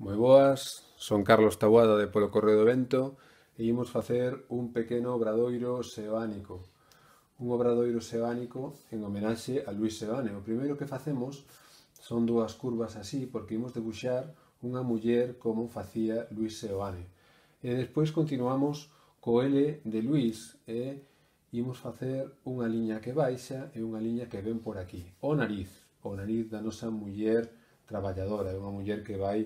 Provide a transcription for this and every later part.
Moi boas, son Carlos Tabuada de Polo Correo do Vento e imos facer un pequeno obradoiro seoánico. Un obradoiro seoánico en homenaxe a Luis Seoane. O primeiro que facemos son dúas curvas así porque imos debuxar unha muller como facía Luis Seoane. E despois continuamos co L de Luis e imos facer unha liña que baixa e unha liña que ven por aquí. O nariz, o nariz da nosa muller traballadora, é unha muller que vai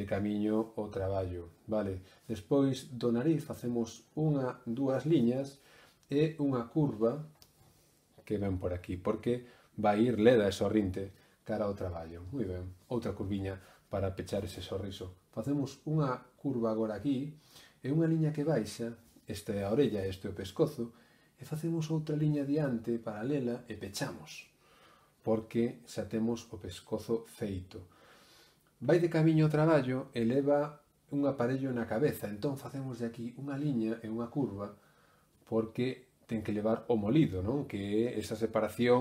de camiño ao traballo. Vale, despois do nariz facemos unha, dúas liñas e unha curva que ven por aquí, porque vai ir leda e sorrinte cara ao traballo. Moi ben, outra curviña para pechar ese sorriso. Facemos unha curva agora aquí e unha liña que baixa, esta é a orella, este é o pescozo, e facemos outra liña diante paralela e pechamos, porque xa temos o pescozo feito. Vai de camiño ao traballo e leva un aparello na cabeza, entón facemos de aquí unha liña e unha curva porque ten que levar o molido, non? Que é esa separación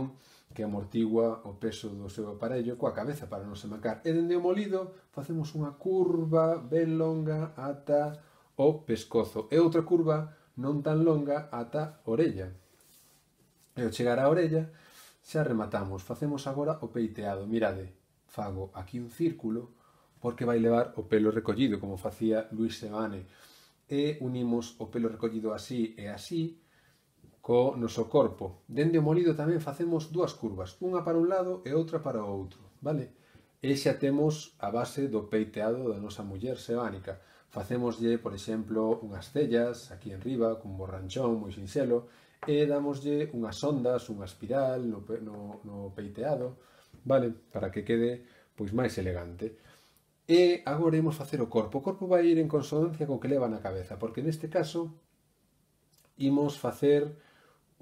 que amortigua o peso do seu aparello coa cabeza para non se macar. E dende o molido facemos unha curva ben longa ata o pescozo e outra curva non tan longa ata a orella. E ao chegar á orella xa rematamos, facemos agora o peiteado, mirade fago aquí un círculo porque vai levar o pelo recollido, como facía Luis Sebane. E unimos o pelo recollido así e así co noso corpo. Dende o molido tamén facemos dúas curvas, unha para un lado e outra para o outro, vale? E xa temos a base do peiteado da nosa muller sebánica. Facémoslle, por exemplo, unhas cellas aquí riba, cun borranchón moi sinxelo, e damoslle unhas ondas, unha espiral no, no, no peiteado, vale? Para que quede pois máis elegante. E agora imos facer o corpo. O corpo vai ir en consonancia co que leva na cabeza, porque neste caso imos facer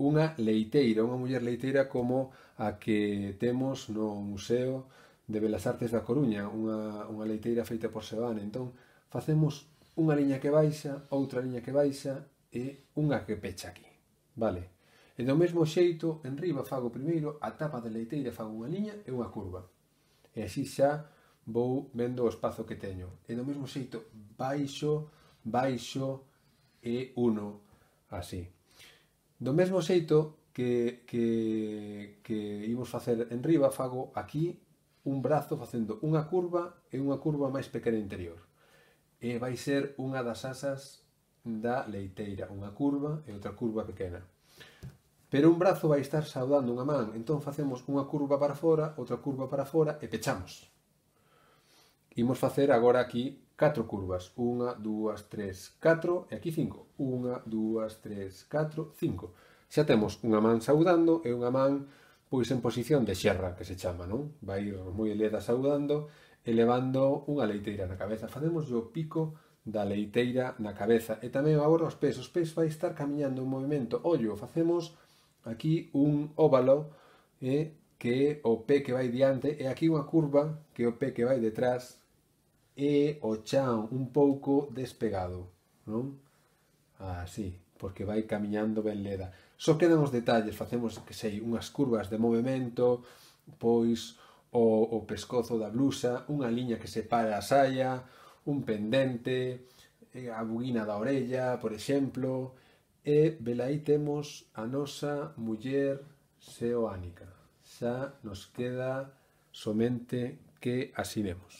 unha leiteira, unha muller leiteira como a que temos no Museo de Belas Artes da Coruña, unha, unha leiteira feita por Sebane. Entón, facemos unha liña que baixa, outra liña que baixa e unha que pecha aquí. Vale. E do mesmo xeito, en riba fago primeiro a tapa de leiteira, fago unha liña e unha curva. E así xa vou vendo o espazo que teño. E do mesmo xeito, baixo, baixo e uno, así. Do mesmo xeito que, que, que imos facer en riba, fago aquí un brazo facendo unha curva e unha curva máis pequena interior. E vai ser unha das asas da leiteira, unha curva e outra curva pequena pero un brazo vai estar saudando unha man, entón facemos unha curva para fora, outra curva para fora e pechamos. Imos facer agora aquí catro curvas, unha, dúas, tres, catro, e aquí cinco, unha, dúas, tres, catro, cinco. Xa temos unha man saudando e unha man pois en posición de xerra, que se chama, non? Vai moi eleda saudando elevando unha leiteira na cabeza. Facemos o pico da leiteira na cabeza. E tamén agora os pés. Os pés vai estar camiñando un movimento. Ollo, facemos Aquí un óvalo eh, que é o P que vai diante e aquí unha curva que é o P que vai detrás e o chan un pouco despegado, non? Así, porque vai camiñando ben leda. Só quedan os detalles, facemos, que sei, unhas curvas de movimento, pois o, o pescozo da blusa, unha liña que separa a saia, un pendente, a buguina da orella, por exemplo, E velaí temos a nosa muller seoánica. Xa nos queda somente que asinemos.